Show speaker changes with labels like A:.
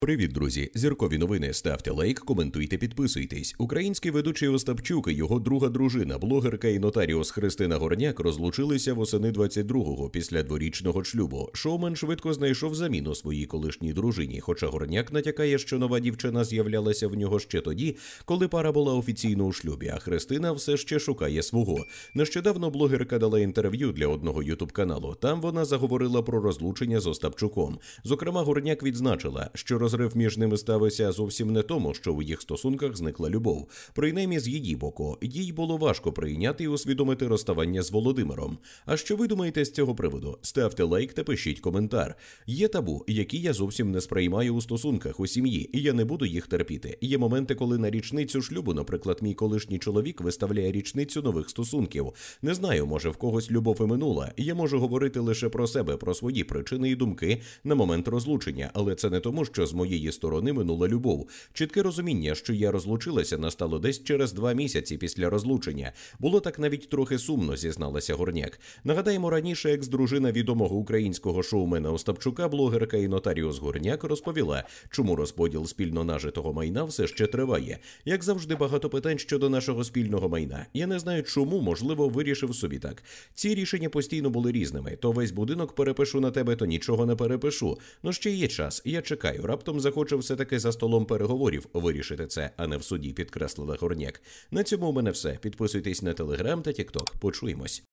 A: Привіт, друзі! Зіркові новини. Ставте лайк, коментуйте, підписуйтесь. Український ведучий Остапчук і його друга дружина, блогерка і нотаріус Христина Горняк розлучилися восени 22-го після дворічного шлюбу. Шоумен швидко знайшов заміну своїй колишній дружині. Хоча горняк натякає, що нова дівчина з'являлася в нього ще тоді, коли пара була офіційно у шлюбі. А Христина все ще шукає свого. Нещодавно блогерка дала інтерв'ю для одного ютуб каналу. Там вона заговорила про розлучення з Остапчуком. Зокрема, горняк відзначила, що роз розрив між ними ставився зовсім не тому, що в їх стосунках зникла любов, принаймні з її боку, їй було важко прийняти і усвідомити розставання з Володимиром. А що ви думаєте з цього приводу? Ставте лайк та пишіть коментар. Є табу, які я зовсім не сприймаю у стосунках у сім'ї, і я не буду їх терпіти. Є моменти, коли на річницю шлюбу, наприклад, мій колишній чоловік виставляє річницю нових стосунків. Не знаю, може в когось любов і минула. Я можу говорити лише про себе, про свої причини і думки на момент розлучення, але це не тому, що з моєї сторони минула любов. Чітке розуміння, що я розлучилася, настало десь через два місяці після розлучення. Було так навіть трохи сумно, зізналася горняк. Нагадаємо, раніше екс-дружина відомого українського шоумена Остапчука, блогерка і нотаріус горняк розповіла, чому розподіл спільно нажитого майна все ще триває. Як завжди, багато питань щодо нашого спільного майна. Я не знаю, чому можливо вирішив собі так. Ці рішення постійно були різними. То весь будинок перепишу на тебе, то нічого не перепишу. Ну ще є час. Я чекаю. Раптом раптом захоче все таки за столом переговорів вирішити це, а не в суді, підкреслила горняк. На цьому у мене все. Підписуйтесь на телеграм та тікток. Почуємось.